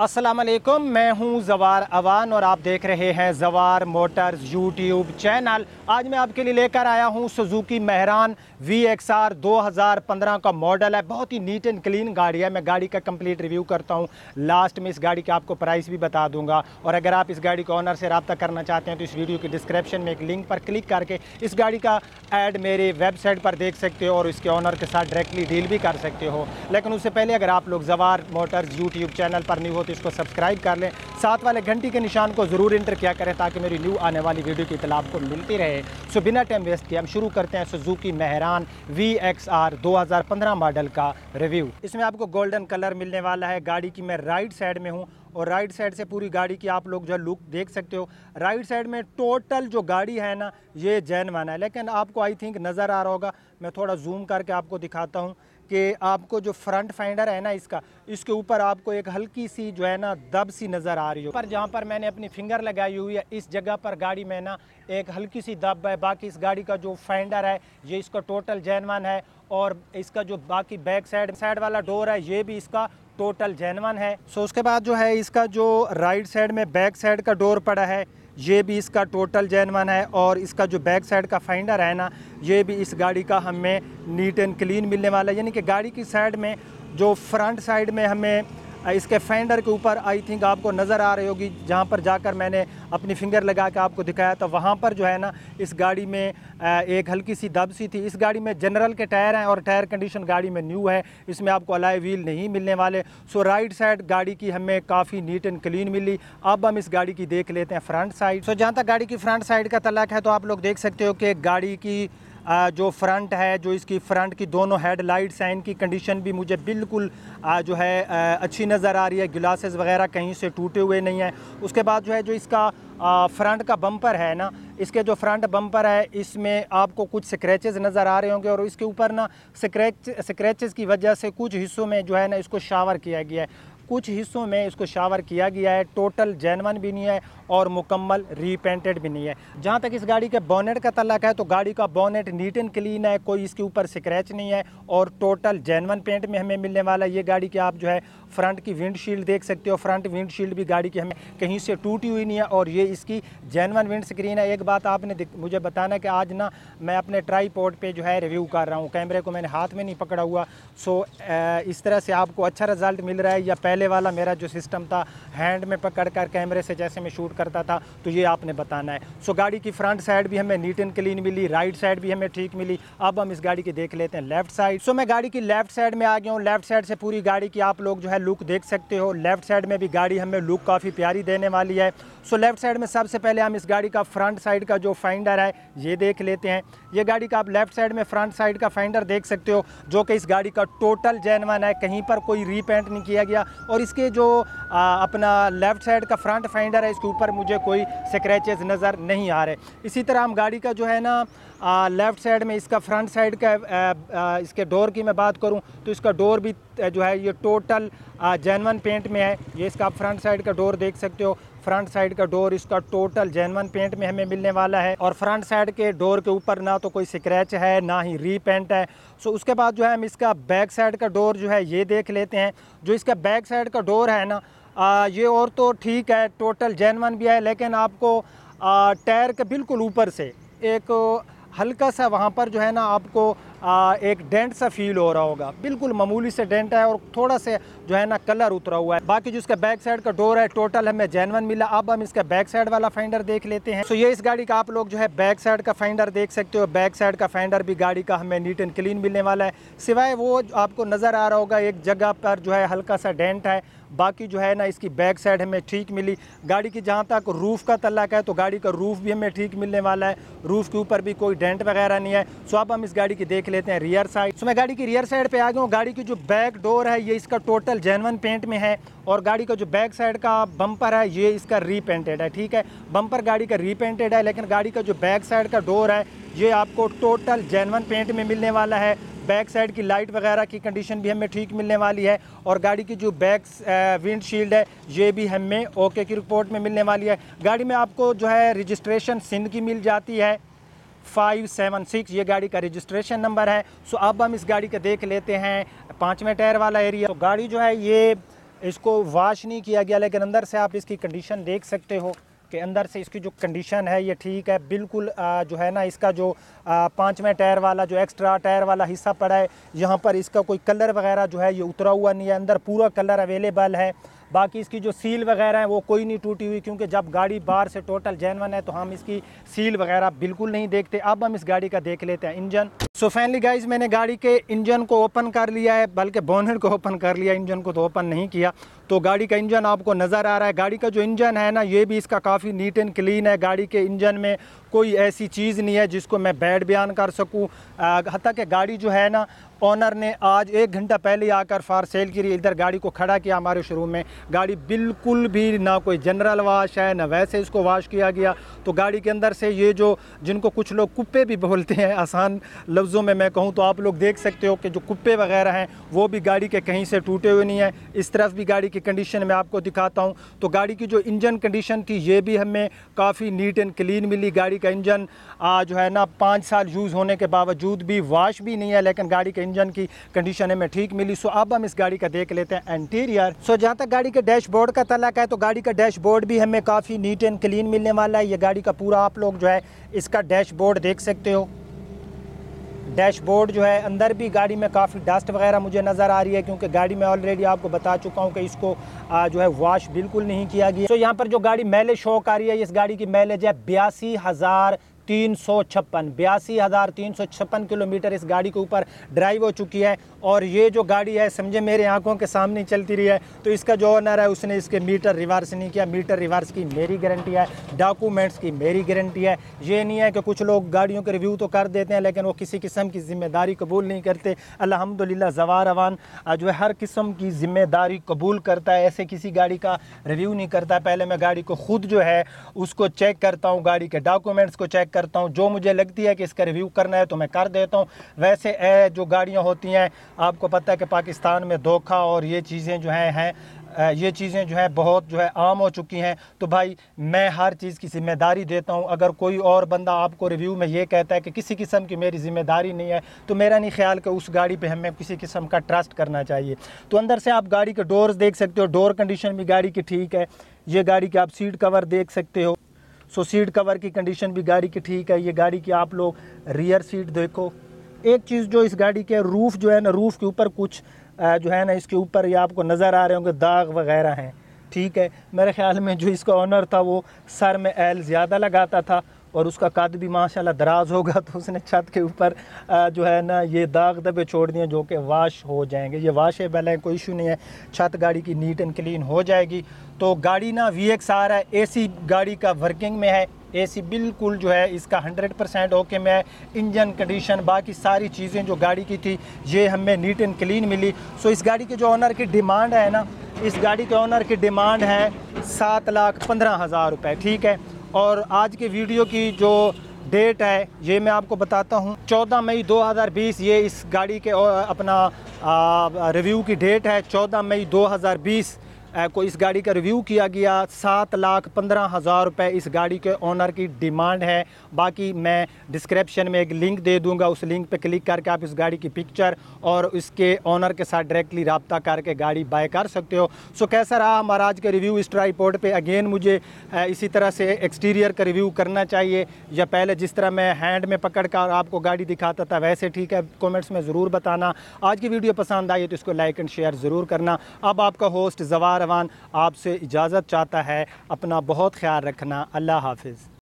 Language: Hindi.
असलम मैं हूं जवार अवान और आप देख रहे हैं जवार मोटर्स यूट्यूब चैनल आज मैं आपके लिए लेकर आया हूं Suzuki Mehran V X R दो का मॉडल है बहुत ही नीट एंड क्लीन गाड़ी है मैं गाड़ी का कंप्लीट रिव्यू करता हूं लास्ट में इस गाड़ी का आपको प्राइस भी बता दूंगा और अगर आप इस गाड़ी को ऑनर से रबता करना चाहते हैं तो इस वीडियो के डिस्क्रिप्शन में एक लिंक पर क्लिक करके इस गाड़ी का एड मेरे वेबसाइट पर देख सकते हो और इसके ऑनर के साथ डायरेक्टली डील भी कर सकते हो लेकिन उससे पहले अगर आप लोग जवार मोटर्स यूट्यूब चैनल पर नहीं हो तो तो इसको सब्सक्राइब कर लें साथ वाले घंटी के निशान को ज़रूर इंटर किया करें ताकि मेरी न्यू आने वाली वीडियो की इतला आपको मिलती रहे सो बिना टाइम वेस्ट किए हम शुरू करते हैं Suzuki Mehran V X R दो हज़ार पंद्रह मॉडल का रिव्यू इसमें आपको गोल्डन कलर मिलने वाला है गाड़ी की मैं राइट साइड में हूँ और राइट साइड से पूरी गाड़ी की आप लोग जो लुक देख सकते हो राइट साइड में टोटल जो गाड़ी है ना ये जैन वाना है लेकिन आपको आई थिंक नज़र आ रहा होगा मैं थोड़ा जूम करके आपको दिखाता हूँ कि आपको जो फ्रंट फाइंडर है ना इसका इसके ऊपर आपको एक हल्की सी जो है ना दब सी नज़र आ रही हो पर जहाँ पर मैंने अपनी फिंगर लगाई हुई है इस जगह पर गाड़ी में ना एक हल्की सी दब है बाकी इस गाड़ी का जो फाइंडर है ये इसका टोटल जैनवान है और इसका जो बाकी बैक साइड साइड वाला डोर है ये भी इसका टोटल जैनवान है सो उसके बाद जो है इसका जो राइट साइड में बैक साइड का डोर पड़ा है ये भी इसका टोटल जैनवन है और इसका जो बैक साइड का फाइंडर है ना ये भी इस गाड़ी का हमें नीट एंड क्लीन मिलने वाला है यानी कि गाड़ी की साइड में जो फ्रंट साइड में हमें इसके फेंडर के ऊपर आई थिंक आपको नज़र आ रही होगी जहाँ पर जाकर मैंने अपनी फिंगर लगा के आपको दिखाया तो वहाँ पर जो है ना इस गाड़ी में एक हल्की सी दब सी थी इस गाड़ी में जनरल के टायर हैं और टायर कंडीशन गाड़ी में न्यू है इसमें आपको अलाय व्हील नहीं मिलने वाले सो राइट साइड गाड़ी की हमें काफ़ी नीट एंड क्लीन मिली अब हम इस गाड़ी की देख लेते हैं फ्रंट साइड सो जहाँ तक गाड़ी की फ्रंट साइड का तलाक है तो आप लोग देख सकते हो कि गाड़ी की जो फ्रंट है जो इसकी फ्रंट की दोनों हेड लाइट्स हैं इनकी कंडीशन भी मुझे बिल्कुल जो है अच्छी नज़र आ रही है ग्लासेस वगैरह कहीं से टूटे हुए नहीं हैं उसके बाद जो है जो इसका फ्रंट का बम्पर है ना इसके जो फ्रंट बम्पर है इसमें आपको कुछ स्क्रैचेस नज़र आ रहे होंगे और इसके ऊपर ना स्क्रैच स्क्रैचेस की वजह से कुछ हिस्सों में जो है ना इसको शावर किया गया है कुछ हिस्सों में इसको शावर किया गया है टोटल जैनवन भी नहीं है और मुकम्मल रीपेंटेड भी नहीं है जहाँ तक इस गाड़ी के बोनेट का तलाक है तो गाड़ी का बोनेट नीट एंड क्लीन है कोई इसके ऊपर स्क्रैच नहीं है और टोटल जैनवन पेंट में हमें मिलने वाला ये गाड़ी के आप जो है फ्रंट की विंडशील्ड देख सकते हो फ्रंट विंडशील्ड भी गाड़ी की हमें कहीं से टूटी हुई नहीं है और ये इसकी जैनवन विंड स्क्रीन है एक बात आपने मुझे बताना कि आज ना मैं अपने ट्राईपोर्ट पर जो है रिव्यू कर रहा हूँ कैमरे को मैंने हाथ में नहीं पकड़ा हुआ सो इस तरह से आपको अच्छा रिजल्ट मिल रहा है या पहले पहले वाला मेरा जो सिस्टम था हैंड में पकड़ कर कैमरे से जैसे मैं शूट करता था तो ये आपने बताना है सो गाड़ी की फ्रंट साइड भी हमें नीट एंड क्लीन मिली राइट साइड भी हमें ठीक मिली अब हम इस गाड़ी की देख लेते हैं लेफ्ट साइड सो मैं गाड़ी की लेफ्ट साइड में आ गया हूँ लेफ्ट साइड से पूरी गाड़ी की आप लोग जो है लुक देख सकते हो लेफ्ट साइड में भी गाड़ी हमें लुक काफ़ी प्यारी देने वाली है सो लेफ़्ट साइड में सबसे पहले हम इस गाड़ी का फ्रंट साइड का जो फाइंडर है ये देख लेते हैं ये गाड़ी का आप लेफ़्ट साइड में फ्रंट साइड का फाइंडर देख सकते हो जो कि इस गाड़ी का टोटल जैनवन है कहीं पर कोई रीपेंट नहीं किया गया और इसके जो आ, अपना लेफ़्ट साइड का फ्रंट फाइंडर है इसके ऊपर मुझे कोई स्क्रैचेज नज़र नहीं आ रहे इसी तरह हम गाड़ी का जो है ना लेफ़्ट साइड में इसका फ्रंट साइड का आ, आ, इसके डोर की मैं बात करूँ तो इसका डोर भी जो है ये टोटल जैनवन पेंट में है ये इसका आप फ्रंट साइड का डोर देख सकते हो फ्रंट साइड का डोर इसका टोटल जेनवन पेंट में हमें मिलने वाला है और फ्रंट साइड के डोर के ऊपर ना तो कोई स्क्रैच है ना ही रीपेंट है सो उसके बाद जो है हम इसका बैक साइड का डोर जो है ये देख लेते हैं जो इसका बैक साइड का डोर है ना आ, ये और तो ठीक है टोटल जेनवन भी है लेकिन आपको टायर के बिल्कुल ऊपर से एक हल्का सा वहाँ पर जो है ना आपको आ, एक डेंट सा फील हो रहा होगा बिल्कुल मामूली से डेंट है और थोड़ा से जो है ना कलर उतरा हुआ है बाकी जो इसका बैक साइड का डोर है टोटल हमें जैनवन मिला अब हम इसका बैक साइड वाला फाइंडर देख लेते हैं सो ये इस गाड़ी का आप लोग जो है बैक साइड का फाइंडर देख सकते हो बैक साइड का फाइंडर भी गाड़ी का हमें नीट एंड क्लीन मिलने वाला है सिवाय वो आपको नज़र आ रहा होगा एक जगह पर जो है हल्का सा डेंट है बाकी जो है ना इसकी बैक साइड हमें ठीक मिली गाड़ी की जहाँ तक रूफ़ का तलाक है तो गाड़ी का रूफ़ भी हमें ठीक मिलने वाला है रूफ़ के ऊपर भी कोई डेंट वगैरह नहीं है सो अब हम इस गाड़ी की देख लेते हैं रियर साइड सो मैं गाड़ी की रियर साइड पर आ गया हूँ गाड़ी की जो बैक डोर है ये इसका टोटल जेनवन पेंट में है और गाड़ी का जो बैक साइड का बम्पर है ये इसका रीपेंटेड है ठीक है बम्पर गाड़ी का रीपेंटेड है लेकिन गाड़ी का जो बैक साइड का डोर है ये आपको टोटल जेनवन पेंट में मिलने वाला है बैक साइड की लाइट वगैरह की कंडीशन भी हमें ठीक मिलने वाली है और गाड़ी की जो बैक विंड शील्ड है ये भी हमें ओके की रिपोर्ट में मिलने वाली है गाड़ी में आपको जो है रजिस्ट्रेशन सिंध की मिल जाती है फाइव सेवन सिक्स ये गाड़ी का रजिस्ट्रेशन नंबर है सो अब हम इस गाड़ी का देख लेते हैं पाँचवें टायर वाला एरिया तो गाड़ी जो है ये इसको वाश नहीं किया गया लेकिन अंदर से आप इसकी कंडीशन देख सकते हो कि अंदर से इसकी जो कंडीशन है ये ठीक है बिल्कुल जो है ना इसका जो पाँचवें टायर वाला जो एक्स्ट्रा टायर वाला हिस्सा पड़ा है यहाँ पर इसका कोई कलर वगैरह जो है ये उतरा हुआ नहीं है अंदर पूरा कलर अवेलेबल है बाकी इसकी जो सील वगैरह है वो कोई नहीं टूटी हुई क्योंकि जब गाड़ी बाहर से टोटल जैनवन है तो हम इसकी सील वगैरह बिल्कुल नहीं देखते अब हम इस गाड़ी का देख लेते हैं इंजन सो फाइनली गाइज मैंने गाड़ी के इंजन को ओपन कर लिया है बल्कि बोनट को ओपन कर लिया इंजन को तो ओपन नहीं किया तो गाड़ी का इंजन आपको नज़र आ रहा है गाड़ी का जो इंजन है ना ये भी इसका काफ़ी नीट एंड क्लीन है गाड़ी के इंजन में कोई ऐसी चीज़ नहीं है जिसको मैं बैड बयान कर सकूँ हती कि गाड़ी जो है ना ऑनर ने आज एक घंटा पहले आकर फार सेल के लिए इधर गाड़ी को खड़ा किया हमारे शोरूम में गाड़ी बिल्कुल भी ना कोई जनरल वाश है ना वैसे इसको वाश किया गया तो गाड़ी के अंदर से ये जो जिनको कुछ लोग कुप्पे भी बोलते हैं आसान लफ्ज़ लफ्ज़ों में मैं कहूँ तो आप लोग देख सकते हो कि जो कुप्पे वगैरह हैं वो भी गाड़ी के कहीं से टूटे हुए नहीं हैं इस तरफ भी गाड़ी की कंडीशन मैं आपको दिखाता हूँ तो गाड़ी की जो इंजन कंडीशन थी ये भी हमें काफ़ी नीट एंड क्लीन मिली गाड़ी का इंजन जो है ना पाँच साल यूज़ होने के बावजूद भी वाश भी नहीं है लेकिन गाड़ी के इंजन की कंडीशन हमें ठीक मिली सो अब हम इस गाड़ी का देख लेते हैं इंटीरियर सो जहाँ तक गाड़ी के डैशबोर्ड का तलाक है तो गाड़ी का डैशबोर्ड भी हमें काफ़ी नीट एंड क्लीन मिलने वाला है ये गाड़ी का पूरा आप लोग जो है इसका डैशबोर्ड देख सकते हो डैशबोर्ड जो है अंदर भी गाड़ी में काफ़ी डस्ट वगैरह मुझे नज़र आ रही है क्योंकि गाड़ी में ऑलरेडी आपको बता चुका हूँ कि इसको आ, जो है वॉश बिल्कुल नहीं किया गया तो यहाँ पर जो गाड़ी मैलेज शौक आ रही है इस गाड़ी की मैलेज है बयासी हज़ार तीन सौ छप्पन बयासी हज़ार तीन सौ छप्पन किलोमीटर इस गाड़ी के ऊपर ड्राइव हो चुकी है और ये जो गाड़ी है समझे मेरे आंखों के सामने चलती रही है तो इसका जो ऑनर है उसने इसके मीटर रिवर्स नहीं किया मीटर रिवर्स की मेरी गारंटी है डॉक्यूमेंट्स की मेरी गारंटी है ये नहीं है कि कुछ लोग गाड़ियों के रिव्यू तो कर देते हैं लेकिन वो किसी किस्म की जिम्मेदारी कबूल नहीं करते अलहमदिल्ला जवार अवान जो है हर किस्म की जिम्मेदारी कबूल करता है ऐसे किसी गाड़ी का रिव्यू नहीं करता पहले मैं गाड़ी को खुद जो है उसको चेक करता हूँ गाड़ी के डॉक्यूमेंट्स को चेक कर करता हूँ जो मुझे लगती है कि इसका रिव्यू करना है तो मैं कर देता हूँ वैसे जो गाड़ियाँ होती हैं आपको पता है कि पाकिस्तान में धोखा और ये चीज़ें जो हैं हैं ये चीज़ें जो है बहुत जो है आम हो चुकी हैं तो भाई मैं हर चीज़ की जिम्मेदारी देता हूँ अगर कोई और बंदा आपको रिव्यू में ये कहता है कि किसी किस्म की मेरी जिम्मेदारी नहीं है तो मेरा नहीं ख्याल कि उस गाड़ी पे हमें किसी किस्म का ट्रस्ट करना चाहिए तो अंदर से आप गाड़ी के डोर्स देख सकते हो डोर कंडीशन भी गाड़ी की ठीक है ये गाड़ी की आप सीट कवर देख सकते हो सो सीट कवर की कंडीशन भी गाड़ी की ठीक है ये गाड़ी की आप लोग रियर सीट देखो एक चीज़ जो इस गाड़ी के रूफ़ जो है ना रूफ़ के ऊपर कुछ जो है ना इसके ऊपर ये आपको नज़र आ रहे होंगे दाग वगैरह हैं ठीक है मेरे ख्याल में जो इसका ऑनर था वो सर में एल ज़्यादा लगाता था और उसका कद भी माशाल्लाह दराज होगा तो उसने छत के ऊपर जो है ना ये दाग दबे छोड़ दिए जो कि वाश हो जाएंगे ये वाशेबल है कोई इशू नहीं है छत गाड़ी की नीट एंड क्लीन हो जाएगी तो गाड़ी ना वी एक्स आर है ए गाड़ी का वर्किंग में है एसी बिल्कुल जो है इसका 100 परसेंट ओके में है इंजन कंडीशन बाकी सारी चीज़ें जो गाड़ी की थी ये हमें नीट एंड क्लीन मिली सो इस गाड़ी के जो ऑनर की डिमांड है ना इस गाड़ी के ऑनर की डिमांड है सात लाख पंद्रह हज़ार रुपये ठीक है और आज के वीडियो की जो डेट है ये मैं आपको बताता हूँ 14 मई 2020 ये इस गाड़ी के अपना रिव्यू की डेट है 14 मई 2020 को इस गाड़ी का रिव्यू किया गया सात लाख पंद्रह हज़ार रुपये इस गाड़ी के ऑनर की डिमांड है बाकी मैं डिस्क्रिप्शन में एक लिंक दे दूंगा उस लिंक पे क्लिक करके आप इस गाड़ी की पिक्चर और इसके ऑनर के साथ डायरेक्टली रबता करके गाड़ी बाय कर सकते हो सो कैसा रहा हमारा आज का रिव्यू इस ट्राईपोर्ट पर अगेन मुझे इसी तरह से एक्सटीरियर का रिव्यू करना चाहिए या पहले जिस तरह मैं हैंड में पकड़ कर आपको गाड़ी दिखाता था वैसे ठीक है कॉमेंट्स में ज़रूर बताना आज की वीडियो पसंद आई तो इसको लाइक एंड शेयर ज़रूर करना अब आपका होस्ट जवार रवान आपसे इजाज़त चाहता है अपना बहुत ख्याल रखना अल्लाह हाफिज़